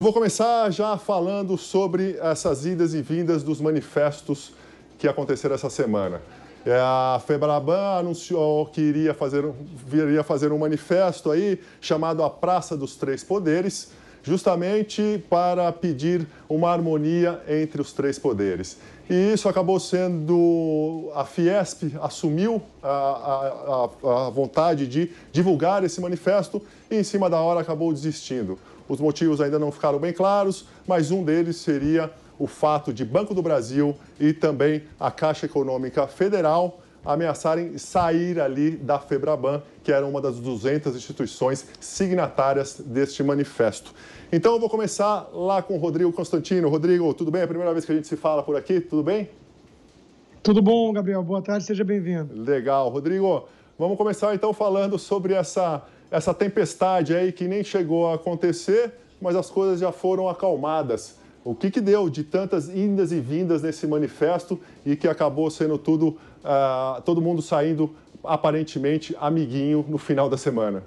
Vou começar já falando sobre essas idas e vindas dos manifestos que aconteceram essa semana. É, a Febraban anunciou que iria fazer, viria fazer um manifesto aí chamado A Praça dos Três Poderes, justamente para pedir uma harmonia entre os três poderes. E isso acabou sendo. A Fiesp assumiu a, a, a vontade de divulgar esse manifesto e, em cima da hora, acabou desistindo. Os motivos ainda não ficaram bem claros, mas um deles seria o fato de Banco do Brasil e também a Caixa Econômica Federal ameaçarem sair ali da Febraban, que era uma das 200 instituições signatárias deste manifesto. Então eu vou começar lá com o Rodrigo Constantino. Rodrigo, tudo bem? É a primeira vez que a gente se fala por aqui, tudo bem? Tudo bom, Gabriel. Boa tarde, seja bem-vindo. Legal. Rodrigo, vamos começar então falando sobre essa essa tempestade aí que nem chegou a acontecer, mas as coisas já foram acalmadas. O que, que deu de tantas indas e vindas nesse manifesto e que acabou sendo tudo, uh, todo mundo saindo aparentemente amiguinho no final da semana?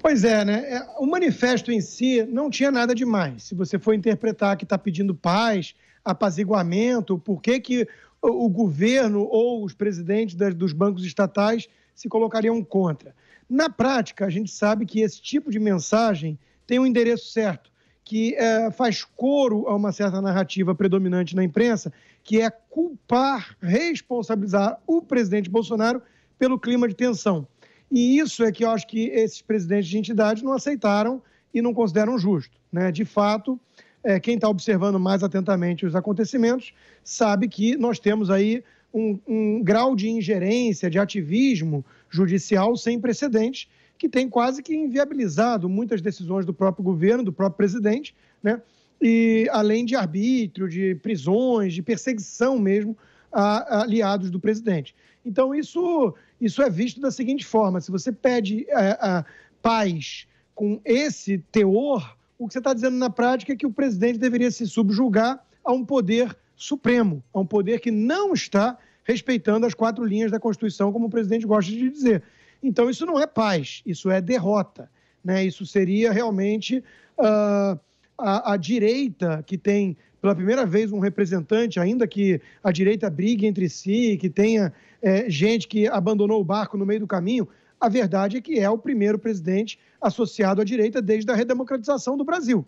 Pois é, né? É, o manifesto em si não tinha nada de mais. Se você for interpretar que está pedindo paz, apaziguamento, por que, que o governo ou os presidentes dos bancos estatais se colocariam contra? Na prática, a gente sabe que esse tipo de mensagem tem um endereço certo, que é, faz coro a uma certa narrativa predominante na imprensa, que é culpar, responsabilizar o presidente Bolsonaro pelo clima de tensão. E isso é que eu acho que esses presidentes de entidades não aceitaram e não consideram justo. Né? De fato, é, quem está observando mais atentamente os acontecimentos sabe que nós temos aí um, um grau de ingerência, de ativismo judicial sem precedentes, que tem quase que inviabilizado muitas decisões do próprio governo, do próprio presidente, né? e além de arbítrio, de prisões, de perseguição mesmo a, a aliados do presidente. Então, isso, isso é visto da seguinte forma: se você pede a, é, a paz com esse teor, o que você está dizendo na prática é que o presidente deveria se subjugar a um poder supremo, a um poder que não está respeitando as quatro linhas da Constituição, como o presidente gosta de dizer. Então, isso não é paz, isso é derrota. Né? Isso seria realmente uh, a, a direita que tem pela primeira vez um representante, ainda que a direita brigue entre si, que tenha é, gente que abandonou o barco no meio do caminho, a verdade é que é o primeiro presidente associado à direita desde a redemocratização do Brasil.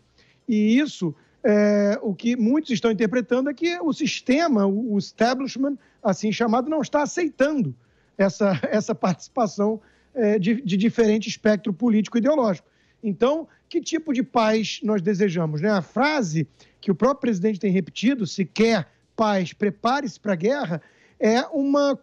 E isso é, o que muitos estão interpretando é que o sistema, o establishment, assim chamado, não está aceitando essa, essa participação é, de, de diferente espectro político e ideológico. Então, que tipo de paz nós desejamos? Né? A frase que o próprio presidente tem repetido, se quer paz, prepare-se para a guerra, é uma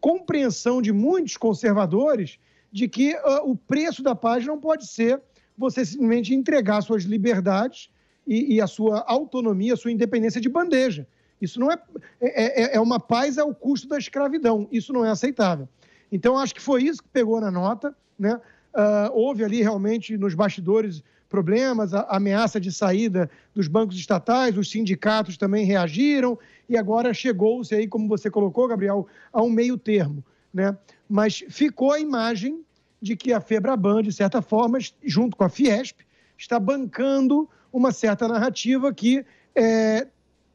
compreensão de muitos conservadores de que uh, o preço da paz não pode ser você simplesmente entregar suas liberdades e, e a sua autonomia, a sua independência de bandeja. Isso não é, é, é, é, é uma paz ao é custo da escravidão. Isso não é aceitável. Então, acho que foi isso que pegou na nota. Né? Uh, houve ali realmente nos bastidores problemas, a, a ameaça de saída dos bancos estatais, os sindicatos também reagiram e agora chegou-se aí, como você colocou, Gabriel, a um meio termo. Né? Mas ficou a imagem de que a Febraban, de certa forma, junto com a Fiesp, está bancando uma certa narrativa que é,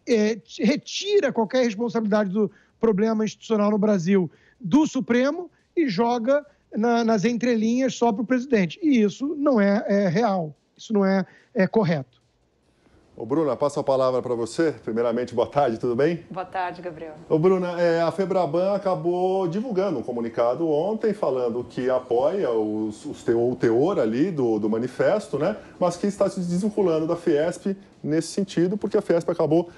é, retira qualquer responsabilidade do problema institucional no Brasil do Supremo e joga na, nas entrelinhas só para o presidente. E isso não é, é real, isso não é, é correto. Ô, Bruna, passo a palavra para você. Primeiramente, boa tarde, tudo bem? Boa tarde, Gabriel. Ô, Bruna, é, a Febraban acabou divulgando um comunicado ontem falando que apoia os, os teor, o teor ali do, do manifesto, né? Mas que está se desvinculando da Fiesp nesse sentido, porque a Fiesp acabou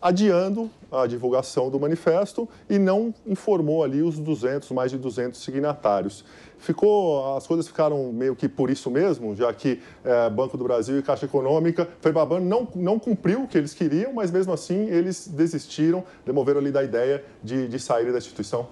adiando a divulgação do manifesto e não informou ali os 200, mais de 200 signatários. Ficou, as coisas ficaram meio que por isso mesmo, já que é, Banco do Brasil e Caixa Econômica, Febraban não, não cumpriu o que eles queriam, mas mesmo assim eles desistiram, demoveram ali da ideia de, de sair da instituição.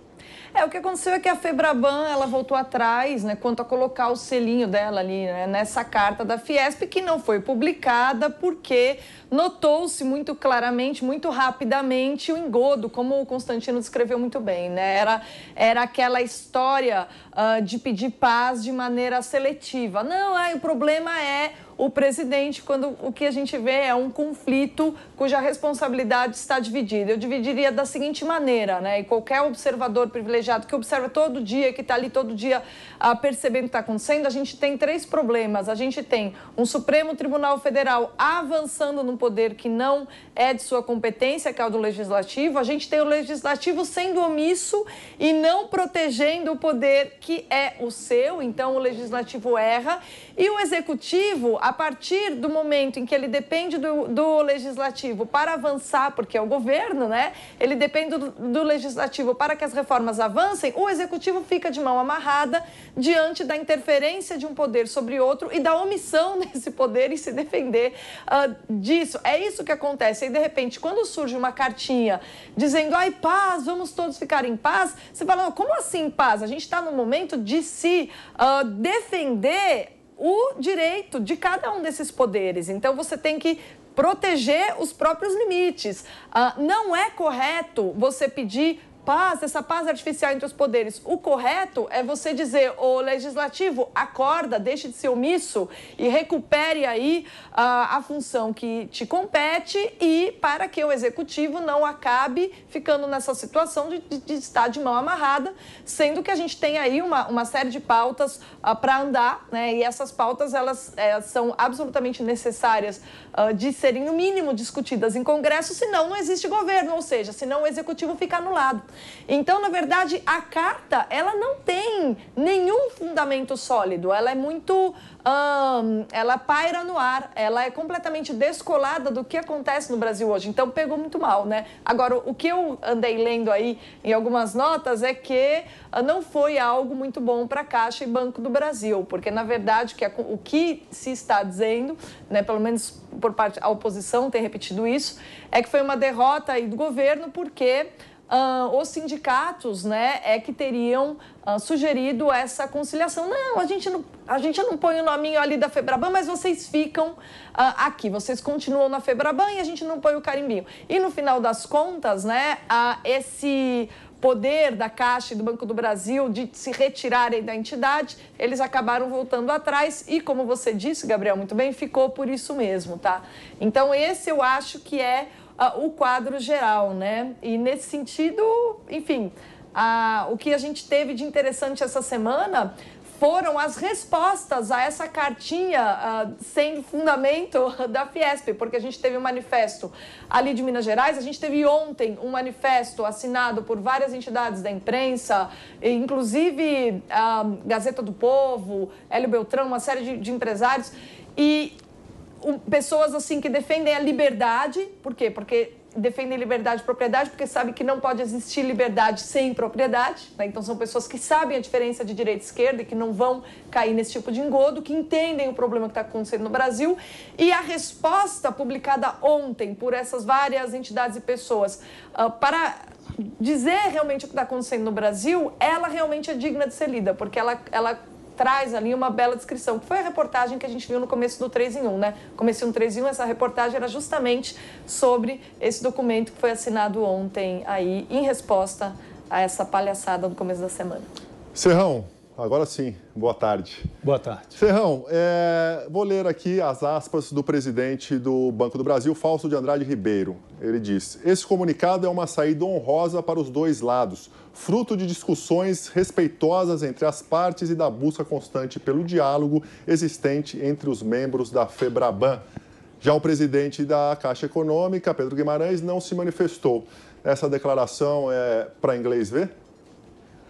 É, o que aconteceu é que a Febraban, ela voltou atrás, né, quanto a colocar o selinho dela ali, né, nessa carta da Fiesp, que não foi publicada, porque notou-se muito claramente, muito rapidamente o engodo, como o Constantino descreveu muito bem, né, era, era aquela história uh, de pedir paz de maneira seletiva. Não, aí o problema é o presidente, quando o que a gente vê é um conflito cuja responsabilidade está dividida. Eu dividiria da seguinte maneira, né? E qualquer observador privilegiado que observa todo dia, que está ali todo dia ah, percebendo o que está acontecendo, a gente tem três problemas. A gente tem um Supremo Tribunal Federal avançando num poder que não é de sua competência, que é o do Legislativo. A gente tem o Legislativo sendo omisso e não protegendo o poder que é o seu. Então, o Legislativo erra. E o Executivo a partir do momento em que ele depende do, do legislativo para avançar, porque é o governo, né? Ele depende do, do legislativo para que as reformas avancem, o executivo fica de mão amarrada diante da interferência de um poder sobre outro e da omissão desse poder em se defender uh, disso. É isso que acontece. E de repente, quando surge uma cartinha dizendo ai paz, vamos todos ficar em paz, você fala, como assim paz? A gente está no momento de se uh, defender o direito de cada um desses poderes. Então você tem que proteger os próprios limites. Ah, não é correto você pedir paz, essa paz artificial entre os poderes. O correto é você dizer, o legislativo, acorda, deixe de ser omisso e recupere aí a, ah, a função que te compete e para que o executivo não acabe ficando nessa situação de, de, de estar de mão amarrada, sendo que a gente tem aí uma, uma série de pautas uh, ah, para andar, né? E essas pautas elas, eh, são absolutamente necessárias uh, de serem no mínimo discutidas em Congresso, senão não existe governo, ou seja, senão o executivo fica anulado. Então, na verdade, a carta, ela não tem nenhum fundamento sólido, ela é muito, hum, ela paira no ar, ela é completamente descolada do que acontece no Brasil hoje, então pegou muito mal, né? Agora, o que eu andei lendo aí em algumas notas é que ah, não foi algo muito bom para Caixa e Banco do Brasil, porque, na verdade, o que se está dizendo, né, pelo menos por parte da oposição ter repetido isso, é que foi uma derrota aí do governo, porque... Uh, os sindicatos né, é que teriam uh, sugerido essa conciliação. Não, a gente não, a gente não põe o nominho ali da Febraban, mas vocês ficam uh, aqui, vocês continuam na Febraban e a gente não põe o carimbinho. E no final das contas, né, esse poder da Caixa e do Banco do Brasil de se retirarem da entidade, eles acabaram voltando atrás e, como você disse, Gabriel, muito bem, ficou por isso mesmo, tá? Então, esse eu acho que é uh, o quadro geral, né? E nesse sentido, enfim, uh, o que a gente teve de interessante essa semana foram as respostas a essa cartinha uh, sem fundamento da Fiesp, porque a gente teve um manifesto ali de Minas Gerais, a gente teve ontem um manifesto assinado por várias entidades da imprensa, inclusive a uh, Gazeta do Povo, Hélio Beltrão, uma série de, de empresários. E pessoas assim que defendem a liberdade, por quê? Porque defendem liberdade e propriedade, porque sabem que não pode existir liberdade sem propriedade. Né? Então, são pessoas que sabem a diferença de direita e esquerda e que não vão cair nesse tipo de engodo, que entendem o problema que está acontecendo no Brasil. E a resposta publicada ontem por essas várias entidades e pessoas uh, para dizer realmente o que está acontecendo no Brasil, ela realmente é digna de ser lida, porque ela, ela traz ali uma bela descrição, que foi a reportagem que a gente viu no começo do 3 em 1, né? Começo um 3 em 1, essa reportagem era justamente sobre esse documento que foi assinado ontem aí em resposta a essa palhaçada no começo da semana. Serrão, Agora sim, boa tarde. Boa tarde. Serrão, é, vou ler aqui as aspas do presidente do Banco do Brasil, falso de Andrade Ribeiro. Ele diz: Esse comunicado é uma saída honrosa para os dois lados, fruto de discussões respeitosas entre as partes e da busca constante pelo diálogo existente entre os membros da FEBRABAN. Já o presidente da Caixa Econômica, Pedro Guimarães, não se manifestou. Essa declaração é para inglês ver?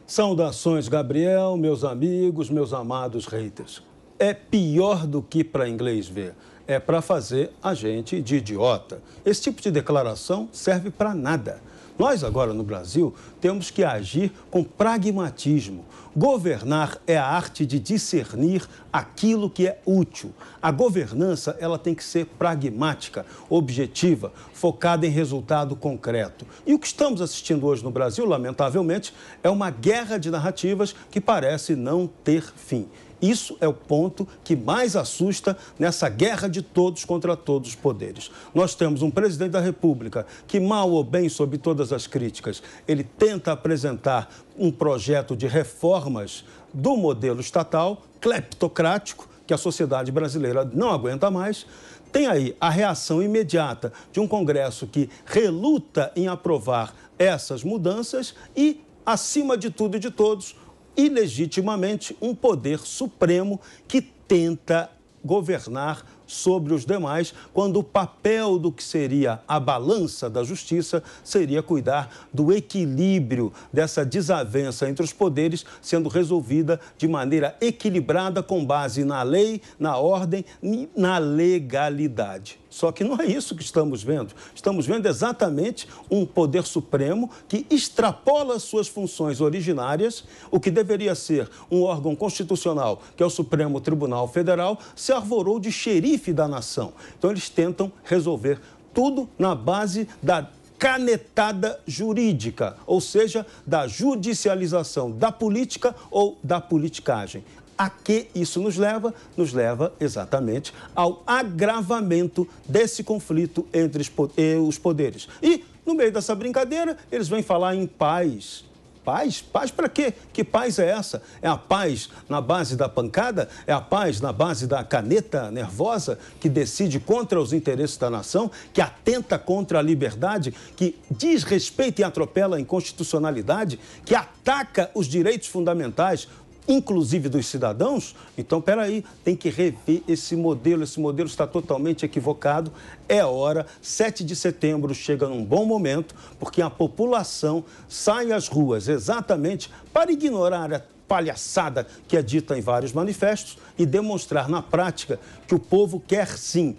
Saudações, Gabriel, meus amigos, meus amados haters. É pior do que para inglês ver. É para fazer a gente de idiota. Esse tipo de declaração serve para nada. Nós, agora no Brasil, temos que agir com pragmatismo. Governar é a arte de discernir aquilo que é útil. A governança ela tem que ser pragmática, objetiva, focada em resultado concreto. E o que estamos assistindo hoje no Brasil, lamentavelmente, é uma guerra de narrativas que parece não ter fim. Isso é o ponto que mais assusta nessa guerra de todos contra todos os poderes. Nós temos um presidente da República que, mal ou bem, sob todas as críticas, ele tenta apresentar um projeto de reformas do modelo estatal cleptocrático que a sociedade brasileira não aguenta mais. Tem aí a reação imediata de um Congresso que reluta em aprovar essas mudanças e, acima de tudo e de todos, ilegitimamente um poder supremo que tenta governar sobre os demais, quando o papel do que seria a balança da justiça seria cuidar do equilíbrio dessa desavença entre os poderes, sendo resolvida de maneira equilibrada com base na lei, na ordem e na legalidade. Só que não é isso que estamos vendo. Estamos vendo exatamente um poder supremo que extrapola suas funções originárias, o que deveria ser um órgão constitucional, que é o Supremo Tribunal Federal, se arvorou de xerife da nação. Então eles tentam resolver tudo na base da canetada jurídica, ou seja, da judicialização da política ou da politicagem. A que isso nos leva? Nos leva exatamente ao agravamento desse conflito entre os eh, poderes. E, no meio dessa brincadeira, eles vêm falar em paz. Paz? Paz para quê? Que paz é essa? É a paz na base da pancada? É a paz na base da caneta nervosa que decide contra os interesses da nação, que atenta contra a liberdade, que desrespeita e atropela a inconstitucionalidade, que ataca os direitos fundamentais inclusive dos cidadãos, então, peraí, tem que rever esse modelo, esse modelo está totalmente equivocado, é hora, 7 de setembro chega num bom momento, porque a população sai às ruas exatamente para ignorar a palhaçada que é dita em vários manifestos e demonstrar na prática que o povo quer sim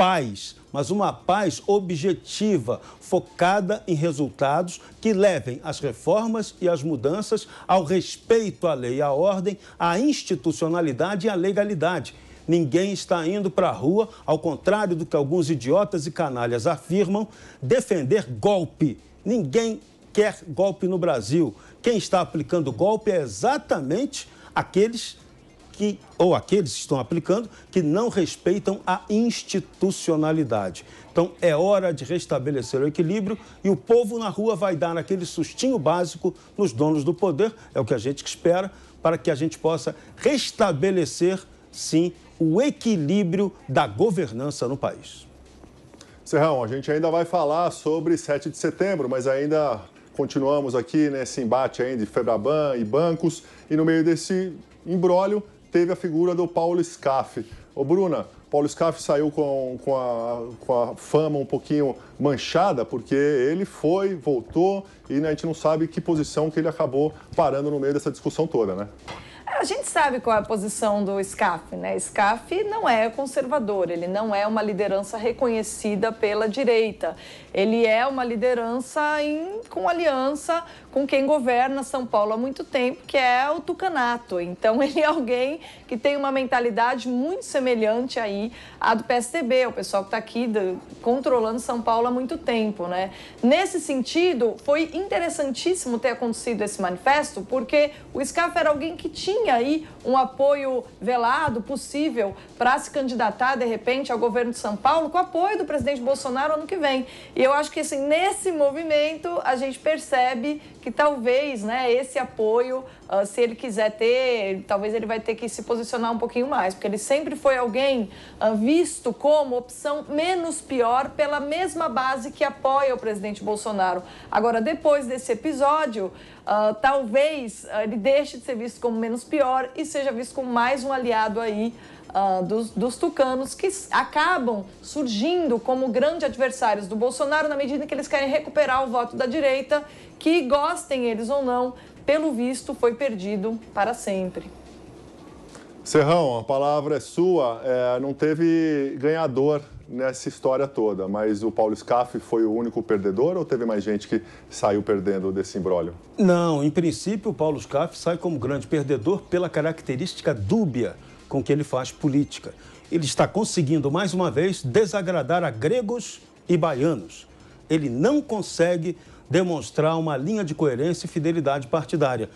paz, mas uma paz objetiva, focada em resultados que levem as reformas e as mudanças ao respeito à lei e à ordem, à institucionalidade e à legalidade. Ninguém está indo para a rua, ao contrário do que alguns idiotas e canalhas afirmam, defender golpe. Ninguém quer golpe no Brasil. Quem está aplicando golpe é exatamente aqueles que, ou aqueles que estão aplicando, que não respeitam a institucionalidade. Então, é hora de restabelecer o equilíbrio e o povo na rua vai dar aquele sustinho básico nos donos do poder, é o que a gente espera, para que a gente possa restabelecer, sim, o equilíbrio da governança no país. Serrão, a gente ainda vai falar sobre 7 de setembro, mas ainda continuamos aqui nesse embate ainda de Febraban e bancos. E no meio desse imbróglio, teve a figura do Paulo Scaff. Ô, Bruna, Paulo Scaff saiu com, com, a, com a fama um pouquinho manchada, porque ele foi, voltou e né, a gente não sabe que posição que ele acabou parando no meio dessa discussão toda, né? É, a gente sabe qual é a posição do SCAF, né? SCAF não é conservador, ele não é uma liderança reconhecida pela direita. Ele é uma liderança em, com aliança com quem governa São Paulo há muito tempo, que é o Tucanato. Então, ele é alguém que tem uma mentalidade muito semelhante aí à do PSDB, o pessoal que está aqui do, controlando São Paulo há muito tempo, né? Nesse sentido, foi interessantíssimo ter acontecido esse manifesto, porque o Scaff era alguém que tinha aí um apoio velado, possível, para se candidatar, de repente, ao governo de São Paulo, com apoio do presidente Bolsonaro ano que vem. E eu acho que, assim, nesse movimento, a gente percebe que talvez né, esse apoio, uh, se ele quiser ter, talvez ele vai ter que se posicionar um pouquinho mais, porque ele sempre foi alguém uh, visto como opção menos pior pela mesma base que apoia o presidente Bolsonaro. Agora, depois desse episódio, uh, talvez ele deixe de ser visto como menos pior e seja visto como mais um aliado aí uh, dos, dos tucanos, que acabam surgindo como grandes adversários do Bolsonaro na medida que eles querem recuperar o voto da direita, que gostem eles ou não, pelo visto foi perdido para sempre. Serrão, a palavra é sua. É, não teve ganhador nessa história toda, mas o Paulo Scaff foi o único perdedor ou teve mais gente que saiu perdendo desse imbróglio? Não, em princípio o Paulo Scaff sai como grande perdedor pela característica dúbia com que ele faz política. Ele está conseguindo, mais uma vez, desagradar a gregos e baianos. Ele não consegue demonstrar uma linha de coerência e fidelidade partidária.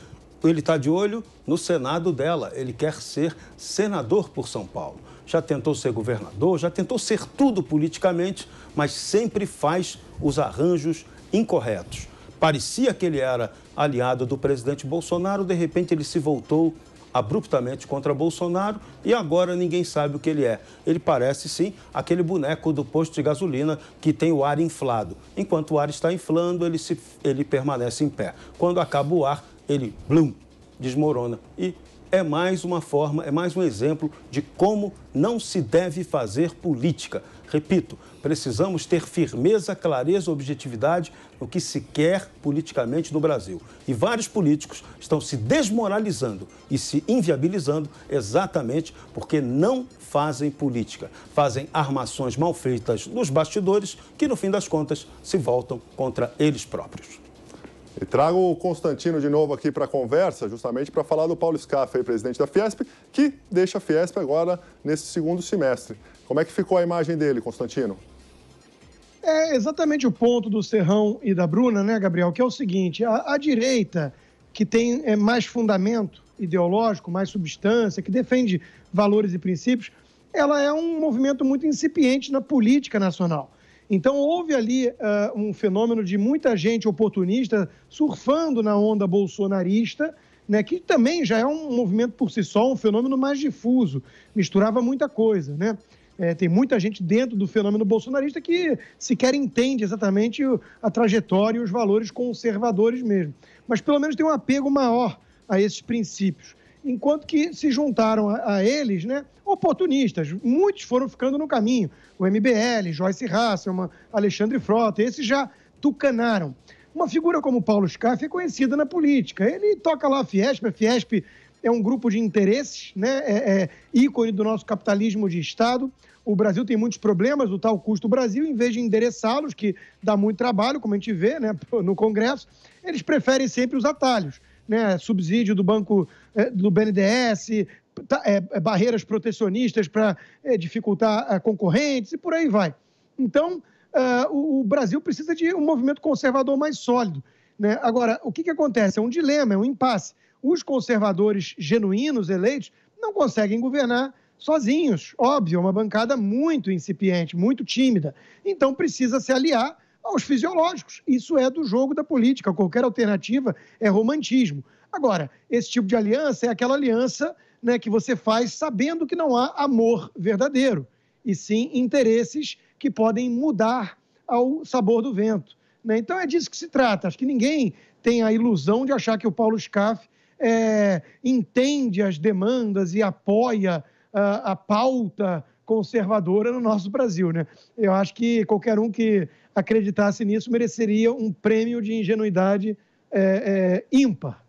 Ele está de olho no Senado dela. Ele quer ser senador por São Paulo. Já tentou ser governador, já tentou ser tudo politicamente, mas sempre faz os arranjos incorretos. Parecia que ele era aliado do presidente Bolsonaro, de repente ele se voltou abruptamente contra Bolsonaro e agora ninguém sabe o que ele é. Ele parece sim aquele boneco do posto de gasolina que tem o ar inflado. Enquanto o ar está inflando, ele, se, ele permanece em pé. Quando acaba o ar, ele blum, desmorona e é mais uma forma, é mais um exemplo de como não se deve fazer política. Repito, precisamos ter firmeza, clareza, objetividade no que se quer politicamente no Brasil. E vários políticos estão se desmoralizando e se inviabilizando exatamente porque não fazem política. Fazem armações mal feitas nos bastidores que, no fim das contas, se voltam contra eles próprios. E trago o Constantino de novo aqui para a conversa, justamente para falar do Paulo Scaff, presidente da Fiesp, que deixa a Fiesp agora nesse segundo semestre. Como é que ficou a imagem dele, Constantino? É exatamente o ponto do Serrão e da Bruna, né, Gabriel? Que é o seguinte: a, a direita, que tem é, mais fundamento ideológico, mais substância, que defende valores e princípios, ela é um movimento muito incipiente na política nacional. Então, houve ali uh, um fenômeno de muita gente oportunista surfando na onda bolsonarista, né, que também já é um movimento por si só, um fenômeno mais difuso, misturava muita coisa. Né? É, tem muita gente dentro do fenômeno bolsonarista que sequer entende exatamente a trajetória e os valores conservadores mesmo. Mas pelo menos tem um apego maior a esses princípios enquanto que se juntaram a, a eles né, oportunistas. Muitos foram ficando no caminho. O MBL, Joyce Hasselman, Alexandre Frota, esses já tucanaram. Uma figura como Paulo Scarfe é conhecida na política. Ele toca lá a Fiesp, a Fiesp é um grupo de interesses, né? É, é, ícone do nosso capitalismo de Estado. O Brasil tem muitos problemas, o tal custo Brasil, em vez de endereçá-los, que dá muito trabalho, como a gente vê né, no Congresso, eles preferem sempre os atalhos né, subsídio do banco é, do BNDES, tá, é, é, barreiras protecionistas para dificultar concorrentes e por aí vai. Então, o Brasil precisa de um movimento conservador mais sólido. Né? Agora, o que, que acontece? É um dilema, é um impasse. Os conservadores genuínos eleitos não conseguem governar sozinhos. Óbvio, é uma bancada muito incipiente, muito tímida. Então, precisa se aliar aos fisiológicos. Isso é do jogo da política. Qualquer alternativa é romantismo. Agora, esse tipo de aliança é aquela aliança né, que você faz sabendo que não há amor verdadeiro, e sim interesses que podem mudar ao sabor do vento. Né? Então é disso que se trata. Acho que ninguém tem a ilusão de achar que o Paulo Scaff é, entende as demandas e apoia a, a pauta conservadora no nosso Brasil, né? Eu acho que qualquer um que acreditasse nisso mereceria um prêmio de ingenuidade é, é, ímpar.